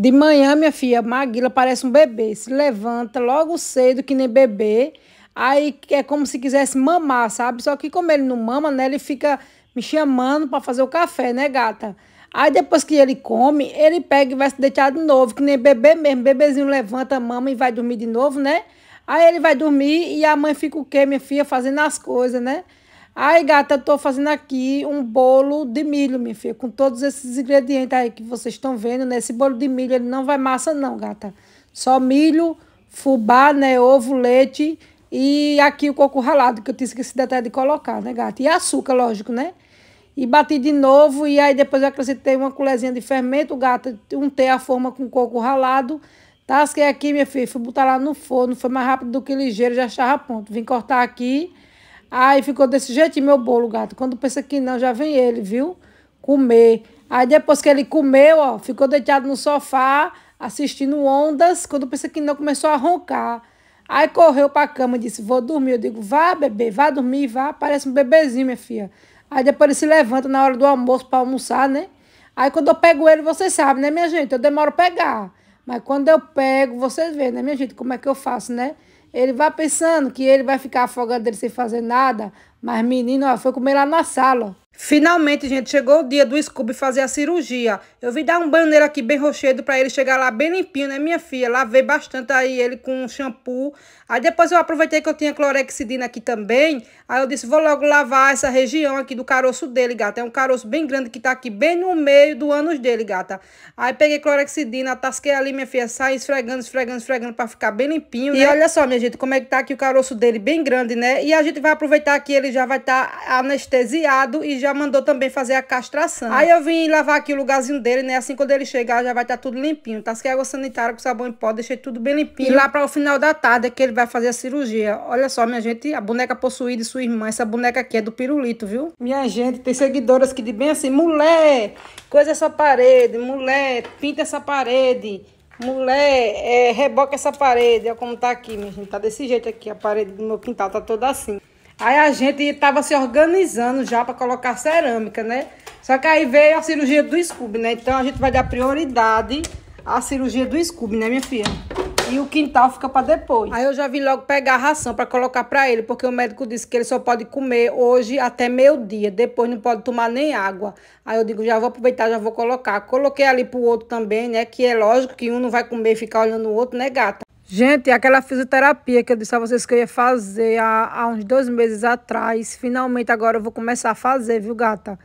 De manhã, minha filha, Maguila parece um bebê. Se levanta logo cedo, que nem bebê. Aí é como se quisesse mamar, sabe? Só que como ele não mama, né? Ele fica me chamando para fazer o café, né, gata? Aí depois que ele come, ele pega e vai se deitar de novo, que nem bebê mesmo. Bebezinho levanta, mama e vai dormir de novo, né? Aí ele vai dormir e a mãe fica o quê, minha filha, fazendo as coisas, né? Ai, gata, eu tô fazendo aqui um bolo de milho, minha filha, com todos esses ingredientes aí que vocês estão vendo, né? Esse bolo de milho, ele não vai massa não, gata. Só milho, fubá, né, ovo, leite e aqui o coco ralado, que eu tinha esquecido até de colocar, né, gata? E açúcar, lógico, né? E bati de novo e aí depois eu acrescentei uma colherzinha de fermento, gata, untei a forma com coco ralado, tasquei aqui, minha filha, fui botar lá no forno, foi mais rápido do que ligeiro, já estava pronto. Vim cortar aqui... Aí ficou desse jeito meu bolo, gato. Quando pensa que não, já vem ele, viu? Comer. Aí depois que ele comeu, ó, ficou deitado no sofá, assistindo ondas. Quando pensa que não, começou a roncar. Aí correu pra cama e disse: Vou dormir. Eu digo: Vá, bebê, vá dormir, vá. Parece um bebezinho, minha filha. Aí depois ele se levanta na hora do almoço para almoçar, né? Aí quando eu pego ele, vocês sabem, né, minha gente? Eu demoro pegar. Mas quando eu pego, vocês veem, né, minha gente? Como é que eu faço, né? Ele vai pensando que ele vai ficar afogado dele sem fazer nada, mas, menino, ó, foi comer lá na sala. Finalmente, gente, chegou o dia do Scooby fazer a cirurgia. Eu vim dar um banho nele aqui bem rochedo pra ele chegar lá bem limpinho, né, minha filha? Lavei bastante aí ele com shampoo. Aí depois eu aproveitei que eu tinha clorexidina aqui também. Aí eu disse, vou logo lavar essa região aqui do caroço dele, gata. É um caroço bem grande que tá aqui bem no meio do ânus dele, gata. Aí peguei clorexidina, tasquei ali, minha filha, saí esfregando, esfregando, esfregando pra ficar bem limpinho, né? E olha só, minha gente, como é que tá aqui o caroço dele bem grande, né? E a gente vai aproveitar que ele ele já vai estar tá anestesiado e já mandou também fazer a castração. Aí eu vim lavar aqui o lugarzinho dele, né? Assim quando ele chegar já vai estar tá tudo limpinho. Tá que é água sanitária com sabão em pó, deixei tudo bem limpinho. E lá para o final da tarde é que ele vai fazer a cirurgia. Olha só, minha gente, a boneca possuída e sua irmã, essa boneca aqui é do pirulito, viu? Minha gente, tem seguidoras que de bem assim, mulher, coisa essa parede, mulher, pinta essa parede. Mulher, é, reboca essa parede. Olha é como tá aqui, minha gente. Tá desse jeito aqui. A parede do meu quintal tá toda assim. Aí a gente estava se organizando já para colocar cerâmica, né? Só que aí veio a cirurgia do Scooby, né? Então a gente vai dar prioridade à cirurgia do Scooby, né, minha filha? E o quintal fica para depois. Aí eu já vim logo pegar a ração para colocar para ele, porque o médico disse que ele só pode comer hoje até meio-dia, depois não pode tomar nem água. Aí eu digo, já vou aproveitar, já vou colocar. Coloquei ali pro outro também, né? Que é lógico que um não vai comer e ficar olhando o outro, né, gata? Gente, aquela fisioterapia que eu disse a vocês que eu ia fazer há, há, uns dois meses atrás, finalmente agora eu vou começar a fazer, viu, gata?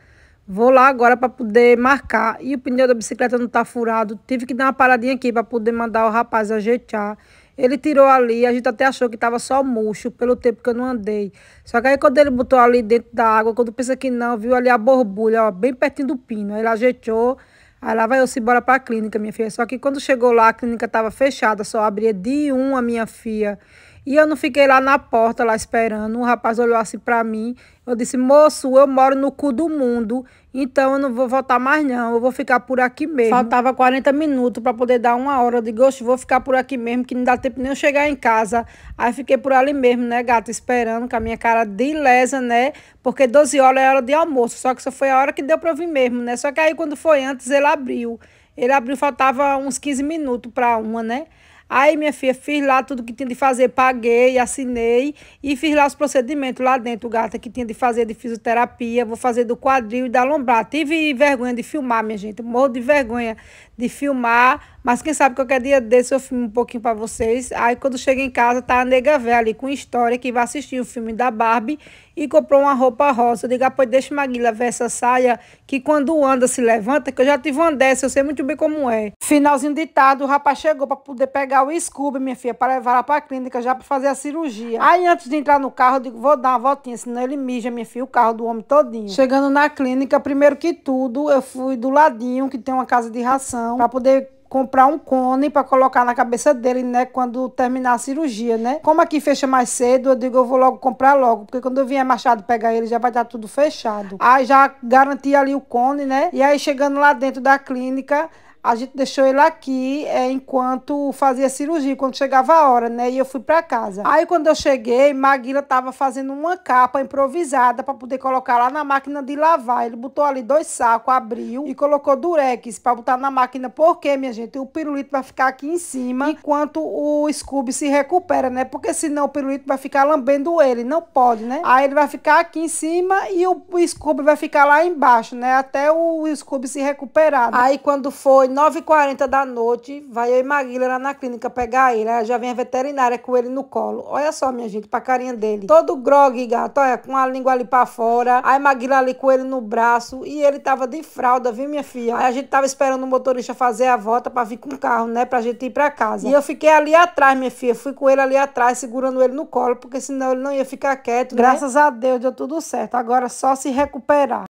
Vou lá agora para poder marcar. E o pneu da bicicleta não tá furado. Tive que dar uma paradinha aqui para poder mandar o rapaz ajeitar. Ele tirou ali, a gente até achou que tava só murcho pelo tempo que eu não andei. Só que aí quando ele botou ali dentro da água, quando pensa que não, viu ali a borbulha, ó, bem pertinho do pino. Ele ajeitou. Aí lá vai eu se embora para a clínica, minha filha. Só que quando chegou lá, a clínica estava fechada, só abria de um a minha filha. E eu não fiquei lá na porta, lá esperando. Um rapaz olhou assim para mim. Eu disse, moço, eu moro no cu do mundo então eu não vou voltar mais, não. Eu vou ficar por aqui mesmo. Faltava 40 minutos para poder dar uma hora. de gosto, vou ficar por aqui mesmo, que não dá tempo nem eu chegar em casa. Aí fiquei por ali mesmo, né, gata? Esperando com a minha cara de lesa, né? Porque 12 horas é hora de almoço. Só que só foi a hora que deu para eu vir mesmo, né? Só que aí quando foi antes, ele abriu. Ele abriu, faltava uns 15 minutos para uma, né? Aí, minha filha, fiz lá tudo que tinha de fazer, paguei, assinei e fiz lá os procedimentos lá dentro, gata, que tinha de fazer de fisioterapia, vou fazer do quadril e da lombar. Tive vergonha de filmar, minha gente, morro de vergonha de filmar mas quem sabe qualquer dia desse eu filme um pouquinho para vocês. Aí quando chega em casa tá a nega velha ali com história que vai assistir o filme da Barbie e comprou uma roupa rosa. Eu digo, ah, pois deixa Maguila ver essa saia que quando anda se levanta, que eu já tive uma dessa, eu sei muito bem como é. Finalzinho de tarde, o rapaz chegou para poder pegar o Scooby, minha filha, para levar para pra clínica já para fazer a cirurgia. Aí antes de entrar no carro, eu digo, vou dar uma voltinha, senão ele mija, minha filha, o carro do homem todinho. Chegando na clínica, primeiro que tudo, eu fui do ladinho que tem uma casa de ração para poder comprar um cone para colocar na cabeça dele, né? Quando terminar a cirurgia, né? Como aqui fecha mais cedo, eu digo, eu vou logo comprar logo, porque quando eu vier Machado pegar ele, já vai estar tudo fechado. Aí já garanti ali o cone, né? E aí chegando lá dentro da clínica, a gente deixou ele aqui é, enquanto fazia cirurgia, quando chegava a hora, né? E eu fui para casa. Aí quando eu cheguei, Maguila tava fazendo uma capa improvisada para poder colocar lá na máquina de lavar. Ele botou ali dois sacos, abriu e colocou durex para botar na máquina. Porque, minha gente, o pirulito vai ficar aqui em cima enquanto o Scooby se recupera, né? Porque senão o pirulito vai ficar lambendo ele, não pode, né? Aí ele vai ficar aqui em cima e o Scooby vai ficar lá embaixo, né? Até o Scooby se recuperar. Aí quando foi 9h40 da noite, vai eu e Marília lá na clínica pegar ele. Ela já vem a veterinária com ele no colo. Olha só, minha gente, pra carinha dele. Todo grog, gato, olha, com a língua ali pra fora. Aí Maguila ali com ele no braço. E ele tava de fralda, viu, minha filha? Aí a gente tava esperando o motorista fazer a volta pra vir com o carro, né? Pra gente ir pra casa. E eu fiquei ali atrás, minha filha. Fui com ele ali atrás, segurando ele no colo, porque senão ele não ia ficar quieto. Né? Graças né? a Deus deu tudo certo. Agora é só se recuperar.